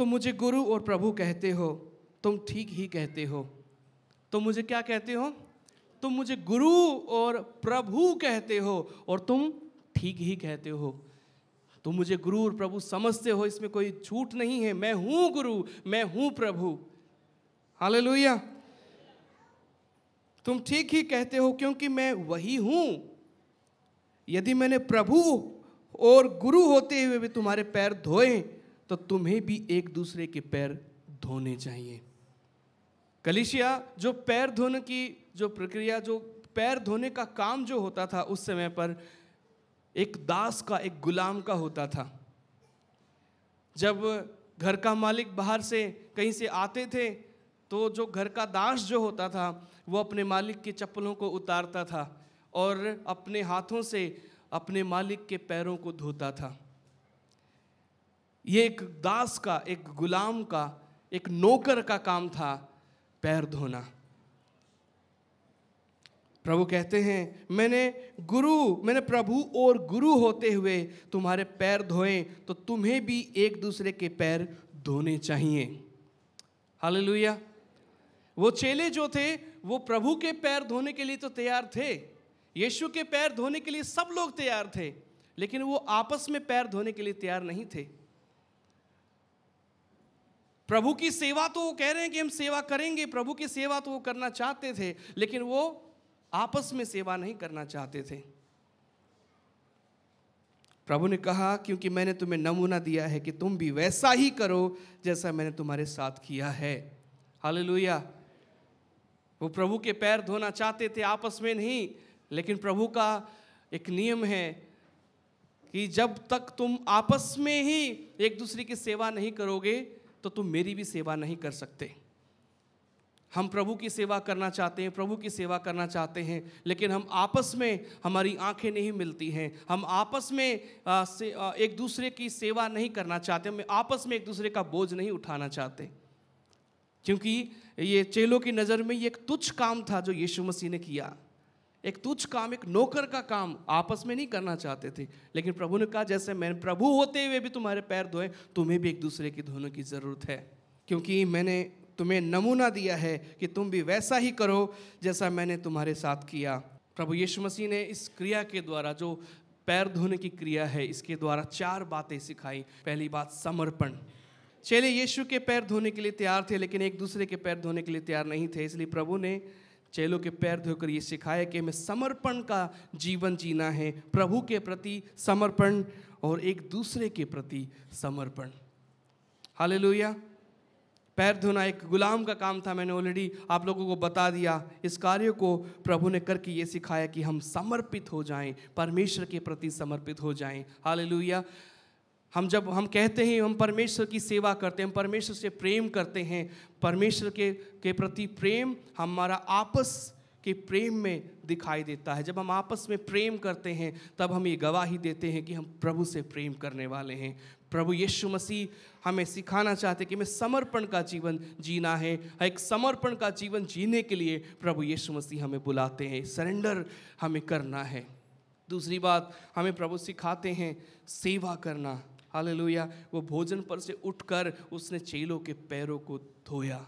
तुम मुझे गुरु और प्रभु कहते हो तुम ठीक ही कहते हो तुम मुझे क्या कहते हो तुम मुझे गुरु और प्रभु कहते हो और तुम ठीक ही कहते हो तुम मुझे गुरु और प्रभु समझते हो इसमें कोई झूठ नहीं है मैं हूं गुरु मैं हूं प्रभु हाल तुम ठीक ही कहते हो क्योंकि मैं वही हूं यदि मैंने प्रभु और गुरु होते हुए भी तुम्हारे पैर धोए तो तुम्हें भी एक दूसरे के पैर धोने चाहिए कलिशिया जो पैर धोने की जो प्रक्रिया जो पैर धोने का काम जो होता था उस समय पर एक दास का एक गुलाम का होता था जब घर का मालिक बाहर से कहीं से आते थे तो जो घर का दास जो होता था वो अपने मालिक की चप्पलों को उतारता था और अपने हाथों से अपने मालिक के पैरों को धोता था ये एक दास का एक गुलाम का एक नौकर का काम था पैर धोना प्रभु कहते हैं मैंने गुरु मैंने प्रभु और गुरु होते हुए तुम्हारे पैर धोए तो तुम्हें भी एक दूसरे के पैर धोने चाहिए हाल वो चेले जो थे वो प्रभु के पैर धोने के लिए तो तैयार थे यीशु के पैर धोने के लिए सब लोग तैयार थे लेकिन वो आपस में पैर धोने के लिए तैयार नहीं थे प्रभु की सेवा तो वो कह रहे हैं कि हम सेवा करेंगे प्रभु की सेवा तो वो करना चाहते थे लेकिन वो आपस में सेवा नहीं करना चाहते थे प्रभु ने कहा क्योंकि मैंने तुम्हें नमूना दिया है कि तुम भी वैसा ही करो जैसा मैंने तुम्हारे साथ किया है हालेलुया वो प्रभु के पैर धोना चाहते थे आपस में नहीं लेकिन प्रभु का एक नियम है कि जब तक तुम आपस में ही एक दूसरे की सेवा नहीं करोगे तो तुम मेरी भी सेवा नहीं कर सकते हम प्रभु की सेवा करना चाहते हैं प्रभु की सेवा करना चाहते हैं लेकिन हम आपस में हमारी आंखें नहीं मिलती हैं हम आपस में आ, से आ, एक दूसरे की सेवा नहीं करना चाहते हम आपस में एक दूसरे का बोझ नहीं उठाना चाहते क्योंकि ये चेलों की नज़र में ये एक तुच्छ काम था जो यीशु मसीह ने किया एक तुच्छ काम एक नौकर का काम आपस में नहीं करना चाहते थे लेकिन प्रभु ने कहा जैसे मैंने प्रभु होते हुए भी तुम्हारे पैर धोए तुम्हें भी एक दूसरे की धोने की ज़रूरत है क्योंकि मैंने तुम्हें नमूना दिया है कि तुम भी वैसा ही करो जैसा मैंने तुम्हारे साथ किया प्रभु यीशु मसीह ने इस क्रिया के द्वारा जो पैर धोने की क्रिया है इसके द्वारा चार बातें सिखाई पहली बात समर्पण चले यीशु के पैर धोने के लिए तैयार थे लेकिन एक दूसरे के पैर धोने के लिए तैयार नहीं थे इसलिए प्रभु ने चेलों के पैर धोकर ये सिखाया कि हमें समर्पण का जीवन जीना है प्रभु के प्रति समर्पण और एक दूसरे के प्रति समर्पण हाल पैर धोना एक गुलाम का काम था मैंने ऑलरेडी आप लोगों को बता दिया इस कार्य को प्रभु ने करके ये सिखाया कि हम समर्पित हो जाएं परमेश्वर के प्रति समर्पित हो जाएं हाल हम जब हम कहते हैं हम परमेश्वर की सेवा करते हैं हम परमेश्वर से प्रेम करते हैं परमेश्वर के के प्रति प्रेम हमारा आपस के प्रेम में दिखाई देता है जब हम आपस में प्रेम करते हैं तब हम ये गवाही देते हैं कि हम प्रभु से प्रेम करने वाले हैं प्रभु यीशु मसीह हमें सिखाना चाहते कि हमें समर्पण का जीवन जीना है एक समर्पण का जीवन जीने के लिए प्रभु यीशु मसीह हमें बुलाते हैं सरेंडर हमें करना है दूसरी बात हमें प्रभु सिखाते हैं सेवा करना हालेलुया वो भोजन पर से उठकर उसने चेलों के पैरों को धोया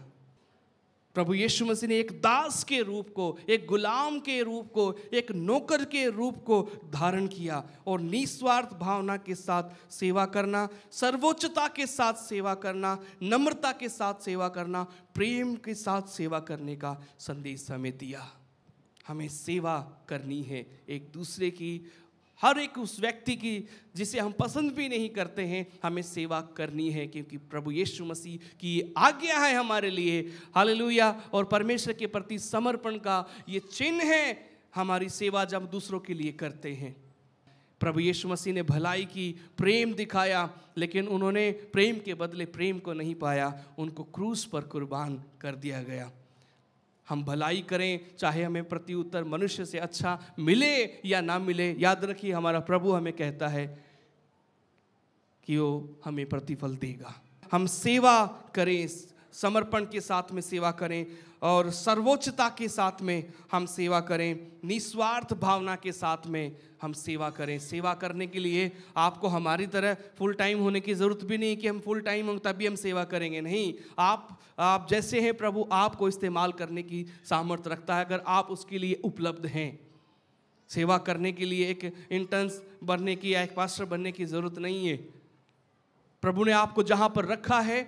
प्रभु यीशु मसीह ने एक दास के रूप को एक गुलाम के रूप को एक नौकर के रूप को धारण किया और निस्वार्थ भावना के साथ सेवा करना सर्वोच्चता के साथ सेवा करना नम्रता के साथ सेवा करना प्रेम के साथ सेवा करने का संदेश हमें दिया हमें सेवा करनी है एक दूसरे की हर एक उस व्यक्ति की जिसे हम पसंद भी नहीं करते हैं हमें सेवा करनी है क्योंकि प्रभु यीशु मसीह की आज्ञा है हमारे लिए हालेलुया और परमेश्वर के प्रति समर्पण का ये चिन्ह है हमारी सेवा जब दूसरों के लिए करते हैं प्रभु यीशु मसीह ने भलाई की प्रेम दिखाया लेकिन उन्होंने प्रेम के बदले प्रेम को नहीं पाया उनको क्रूस पर कुर्बान कर दिया गया हम भलाई करें चाहे हमें प्रत्युत्तर मनुष्य से अच्छा मिले या ना मिले याद रखिए हमारा प्रभु हमें कहता है कि वो हमें प्रतिफल देगा हम सेवा करें समर्पण के साथ में सेवा करें और सर्वोच्चता के साथ में हम सेवा करें निस्वार्थ भावना के साथ में हम सेवा करें सेवा करने के लिए आपको हमारी तरह फुल टाइम होने की ज़रूरत भी नहीं कि हम फुल टाइम हों तभी हम सेवा करेंगे नहीं आप आप जैसे हैं प्रभु आपको इस्तेमाल करने की सामर्थ्य रखता है अगर आप उसके लिए उपलब्ध हैं सेवा करने के लिए एक इंटर्न्स बनने की या एक पास्टर बनने की ज़रूरत नहीं है प्रभु ने आपको जहाँ पर रखा है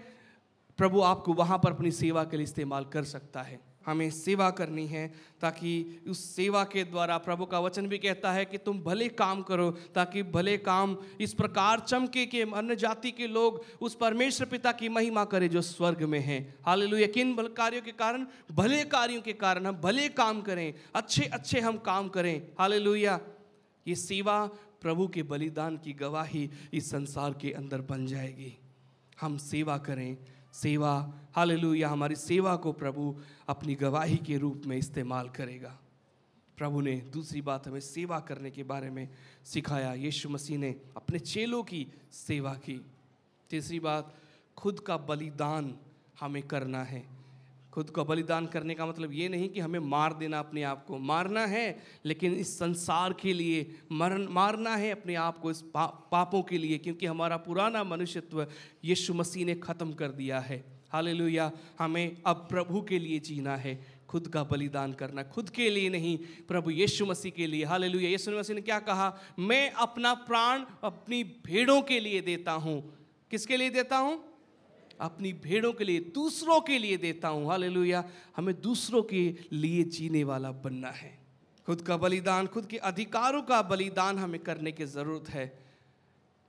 प्रभु आपको वहाँ पर अपनी सेवा के लिए इस्तेमाल कर सकता है हमें सेवा करनी है ताकि उस सेवा के द्वारा प्रभु का वचन भी कहता है कि तुम भले काम करो ताकि भले काम इस प्रकार चमके के अन्य जाति के लोग उस परमेश्वर पिता की महिमा करें जो स्वर्ग में है हाल लू यकीन कार्यों के कारण भले कार्यों के कारण हम भले काम करें अच्छे अच्छे हम काम करें हाल ये सेवा प्रभु के बलिदान की गवाही इस संसार के अंदर बन जाएगी हम सेवा करें सेवा हालेलुया हमारी सेवा को प्रभु अपनी गवाही के रूप में इस्तेमाल करेगा प्रभु ने दूसरी बात हमें सेवा करने के बारे में सिखाया यीशु मसीह ने अपने चेलों की सेवा की तीसरी बात खुद का बलिदान हमें करना है खुद को बलिदान करने का मतलब ये नहीं कि हमें मार देना अपने आप को मारना है लेकिन इस संसार के लिए मरन मारना है अपने आप को इस पा, पापों के लिए क्योंकि हमारा पुराना मनुष्यत्व यीशु मसीह ने ख़त्म कर दिया है हाल हमें अब प्रभु के लिए जीना है खुद का बलिदान करना खुद के लिए नहीं प्रभु यीशु मसीह के लिए हालेलुया यीशु मसीह ने क्या कहा मैं अपना प्राण अपनी भेड़ों के लिए देता हूँ किसके लिए देता हूँ अपनी भेड़ों के लिए दूसरों के लिए देता हूँ हालेलुया हमें दूसरों के लिए जीने वाला बनना है खुद का बलिदान खुद के अधिकारों का बलिदान हमें करने की ज़रूरत है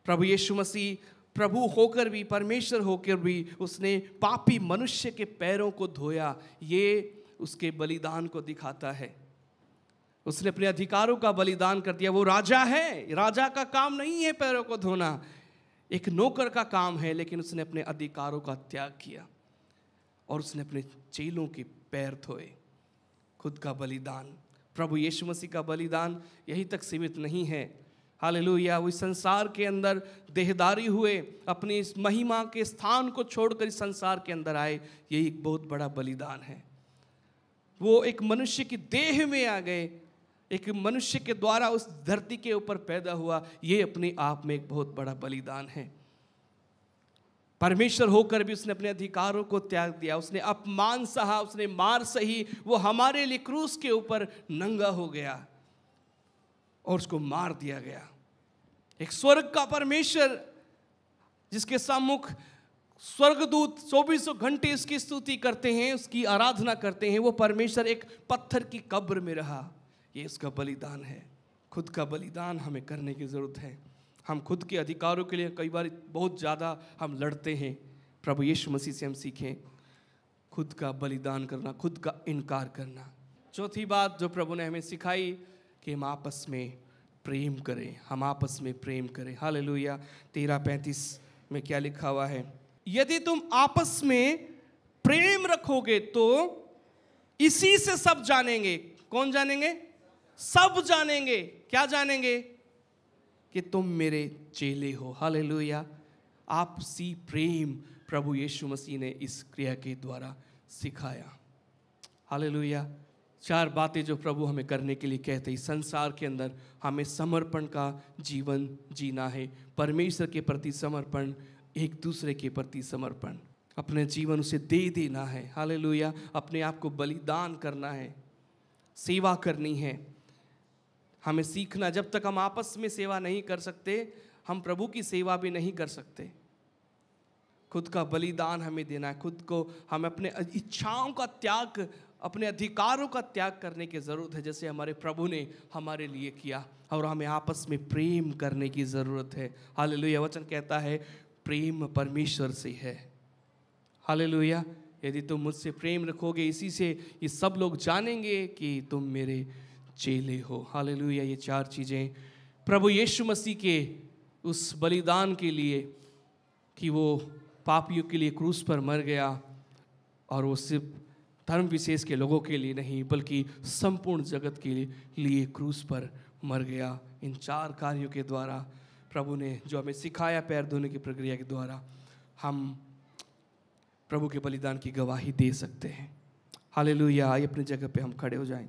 प्रभु यीशु मसीह प्रभु होकर भी परमेश्वर होकर भी उसने पापी मनुष्य के पैरों को धोया ये उसके बलिदान को दिखाता है उसने अपने अधिकारों का बलिदान कर दिया वो राजा है राजा का काम नहीं है पैरों को धोना एक नौकर का काम है लेकिन उसने अपने अधिकारों का त्याग किया और उसने अपने चेलों के पैर धोए खुद का बलिदान प्रभु यीशु मसीह का बलिदान यहीं तक सीमित नहीं है हालेलुया वो संसार के अंदर देहदारी हुए अपनी इस महिमा के स्थान को छोड़कर इस संसार के अंदर आए यही एक बहुत बड़ा बलिदान है वो एक मनुष्य की देह में आ गए एक मनुष्य के द्वारा उस धरती के ऊपर पैदा हुआ ये अपने आप में एक बहुत बड़ा बलिदान है परमेश्वर होकर भी उसने अपने अधिकारों को त्याग दिया उसने अपमान सहा उसने मार सही वो हमारे लिए क्रूस के ऊपर नंगा हो गया और उसको मार दिया गया एक स्वर्ग का परमेश्वर जिसके सम्मुख स्वर्गदूत चौबीसों घंटे उसकी स्तुति करते हैं उसकी आराधना करते हैं वो परमेश्वर एक पत्थर की कब्र में रहा ये उसका बलिदान है खुद का बलिदान हमें करने की ज़रूरत है हम खुद के अधिकारों के लिए कई बार बहुत ज़्यादा हम लड़ते हैं प्रभु यीशु मसीह से हम सीखें खुद का बलिदान करना खुद का इनकार करना चौथी बात जो प्रभु ने हमें सिखाई कि हम आपस में प्रेम करें हम आपस में प्रेम करें हाल लोहिया तेरह पैंतीस में क्या लिखा हुआ है यदि तुम आपस में प्रेम रखोगे तो इसी से सब जानेंगे कौन जानेंगे सब जानेंगे क्या जानेंगे कि तुम मेरे चेले हो हालेलुया आपसी प्रेम प्रभु यीशु मसीह ने इस क्रिया के द्वारा सिखाया हालेलुया चार बातें जो प्रभु हमें करने के लिए कहते हैं संसार के अंदर हमें समर्पण का जीवन जीना है परमेश्वर के प्रति समर्पण एक दूसरे के प्रति समर्पण अपने जीवन उसे दे देना है हालेलुया अपने आप को बलिदान करना है सेवा करनी है हमें सीखना जब तक हम आपस में सेवा नहीं कर सकते हम प्रभु की सेवा भी नहीं कर सकते खुद का बलिदान हमें देना है खुद को हमें अपने इच्छाओं का त्याग अपने अधिकारों का त्याग करने की ज़रूरत है जैसे हमारे प्रभु ने हमारे लिए किया और हमें आपस में प्रेम करने की ज़रूरत है हाल वचन कहता है प्रेम परमेश्वर से है हाल यदि तुम मुझसे प्रेम रखोगे इसी से ये सब लोग जानेंगे कि तुम मेरे चेले हो हालेलुया ये चार चीज़ें प्रभु यीशु मसीह के उस बलिदान के लिए कि वो पापियों के लिए क्रूस पर मर गया और वो सिर्फ धर्म विशेष के लोगों के लिए नहीं बल्कि संपूर्ण जगत के लिए क्रूस पर मर गया इन चार कार्यों के द्वारा प्रभु ने जो हमें सिखाया पैर धोने की प्रक्रिया के द्वारा हम प्रभु के बलिदान की गवाही दे सकते हैं लोहिया आइए अपनी जगह पे हम खड़े हो जाएं